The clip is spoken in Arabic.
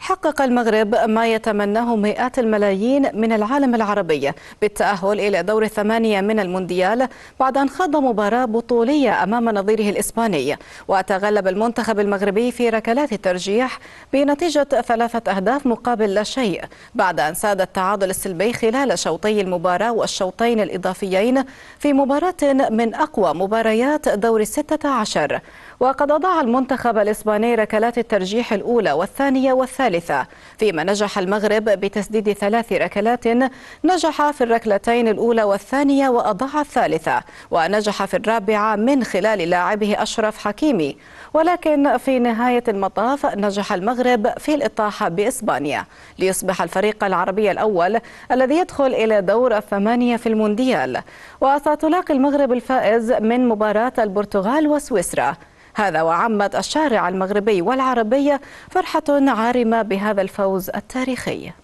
حقق المغرب ما يتمناه مئات الملايين من العالم العربي بالتأهل إلى دور الثمانية من المونديال بعد أن خاض مباراة بطولية أمام نظيره الإسباني وتغلب المنتخب المغربي في ركلات الترجيح بنتيجة ثلاثة أهداف مقابل لا شيء بعد أن ساد التعادل السلبي خلال شوطي المباراة والشوطين الإضافيين في مباراة من أقوى مباريات دور الستة عشر وقد أضاع المنتخب الإسباني ركلات الترجيح الأولى والثانية والثالثة الثالثة فيما نجح المغرب بتسديد ثلاث ركلات نجح في الركلتين الأولى والثانية وأضاع الثالثة ونجح في الرابعة من خلال لاعبه أشرف حكيمي ولكن في نهاية المطاف نجح المغرب في الإطاحة بإسبانيا ليصبح الفريق العربي الأول الذي يدخل إلى دور الثمانية في المونديال وستلاقي المغرب الفائز من مباراة البرتغال وسويسرا هذا وعمت الشارع المغربي والعربي فرحة عارمة بهذا الفوز التاريخي